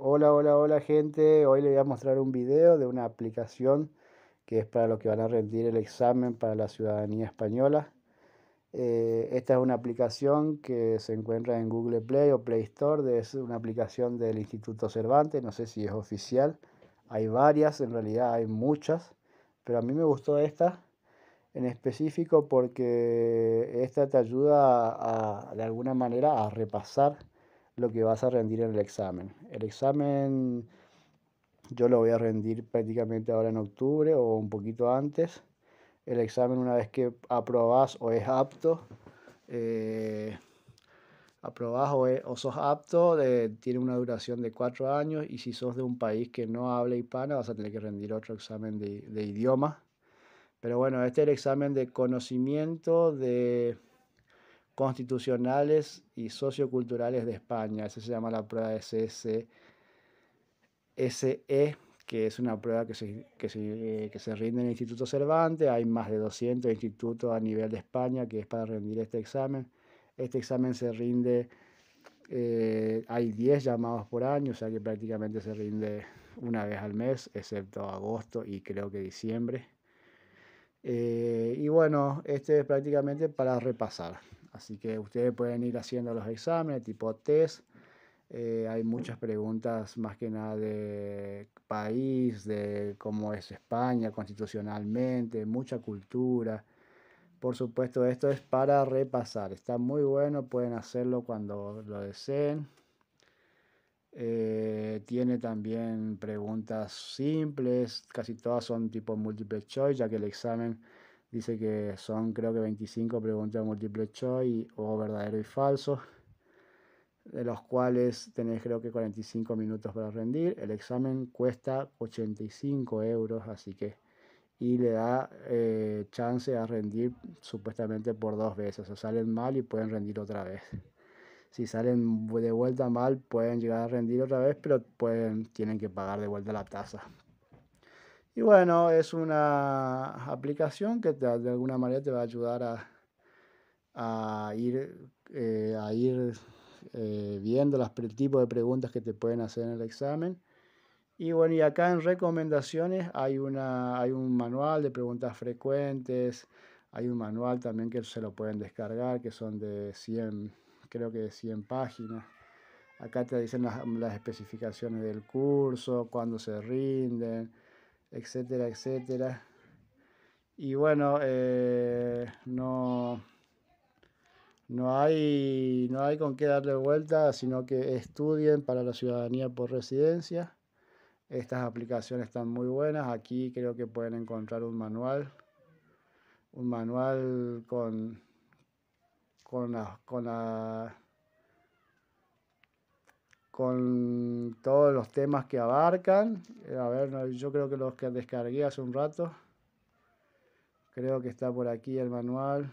Hola, hola, hola gente. Hoy les voy a mostrar un video de una aplicación que es para los que van a rendir el examen para la ciudadanía española. Eh, esta es una aplicación que se encuentra en Google Play o Play Store. Es una aplicación del Instituto Cervantes. No sé si es oficial. Hay varias, en realidad hay muchas. Pero a mí me gustó esta en específico porque esta te ayuda de alguna manera a repasar lo que vas a rendir en el examen. El examen yo lo voy a rendir prácticamente ahora en octubre o un poquito antes. El examen una vez que aprobás o es apto, eh, aprobás o, sos apto, eh, tiene una duración de cuatro años y si sos de un país que no habla hispana vas a tener que rendir otro examen de, de idioma. Pero bueno, este es el examen de conocimiento de constitucionales y socioculturales de España. Esa se llama la prueba de e, que es una prueba que se, que, se, rinde en el Instituto Cervantes. Hay más de 200 institutos a nivel de España que es para rendir este examen. Este examen se rinde, eh, hay 10 llamados por año, o sea que prácticamente se rinde una vez al mes, excepto agosto y creo que diciembre. Eh, y bueno, este es prácticamente para repasar. Así que ustedes pueden ir haciendo los exámenes tipo test. Eh, hay muchas preguntas más que nada de país, de cómo es España constitucionalmente, mucha cultura. Por supuesto, esto es para repasar. Está muy bueno, pueden hacerlo cuando lo deseen. Eh, tiene también preguntas simples, casi todas son tipo multiple choice, ya que el examen Dice que son creo que 25 preguntas múltiple choice o verdadero y falso, de los cuales tenés creo que 45 minutos para rendir. El examen cuesta 85 euros, así que y le da eh, chance a rendir supuestamente por dos veces. O salen mal y pueden rendir otra vez. Si salen de vuelta mal, pueden llegar a rendir otra vez, pero pueden, tienen que pagar de vuelta la tasa. Y bueno, es una aplicación que de alguna manera te va a ayudar a, a ir, eh, a ir eh, viendo el tipo de preguntas que te pueden hacer en el examen. Y bueno, y acá en recomendaciones hay, una, hay un manual de preguntas frecuentes, hay un manual también que se lo pueden descargar, que son de 100, creo que de 100 páginas. Acá te dicen las, las especificaciones del curso, cuándo se rinden, etcétera, etcétera. Y bueno, eh, no, no, hay, no hay con qué darle vuelta, sino que estudien para la ciudadanía por residencia. Estas aplicaciones están muy buenas. Aquí creo que pueden encontrar un manual, un manual con, con, con la con todos los temas que abarcan. Eh, a ver, yo creo que los que descargué hace un rato. Creo que está por aquí el manual.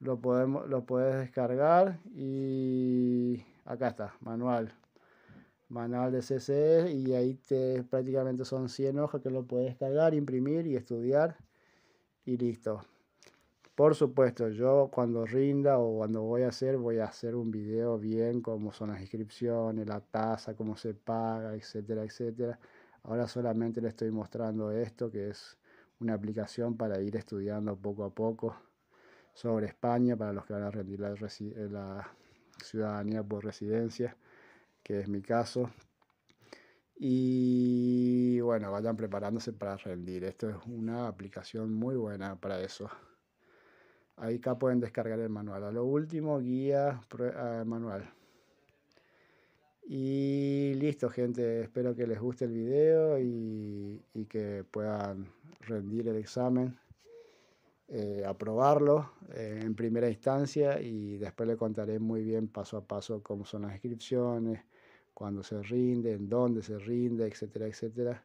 Lo, podemos, lo puedes descargar y acá está, manual. Manual de CC e y ahí te, prácticamente son 100 hojas que lo puedes descargar, imprimir y estudiar y listo. Por supuesto, yo cuando rinda o cuando voy a hacer, voy a hacer un video bien, cómo son las inscripciones, la tasa, cómo se paga, etcétera, etcétera. Ahora solamente le estoy mostrando esto, que es una aplicación para ir estudiando poco a poco sobre España para los que van a rendir la, eh, la ciudadanía por residencia, que es mi caso. Y bueno, vayan preparándose para rendir. Esto es una aplicación muy buena para eso. Ahí acá pueden descargar el manual. A lo último, guía ah, manual. Y listo, gente. Espero que les guste el video y, que puedan rendir el examen, eh, aprobarlo eh, en primera instancia y después le contaré muy bien paso a paso cómo son las inscripciones, cuándo se rinde, en dónde se rinde, etcétera, etcétera.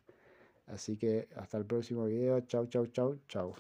Así que hasta el próximo video. Chau, chau, chau, chau.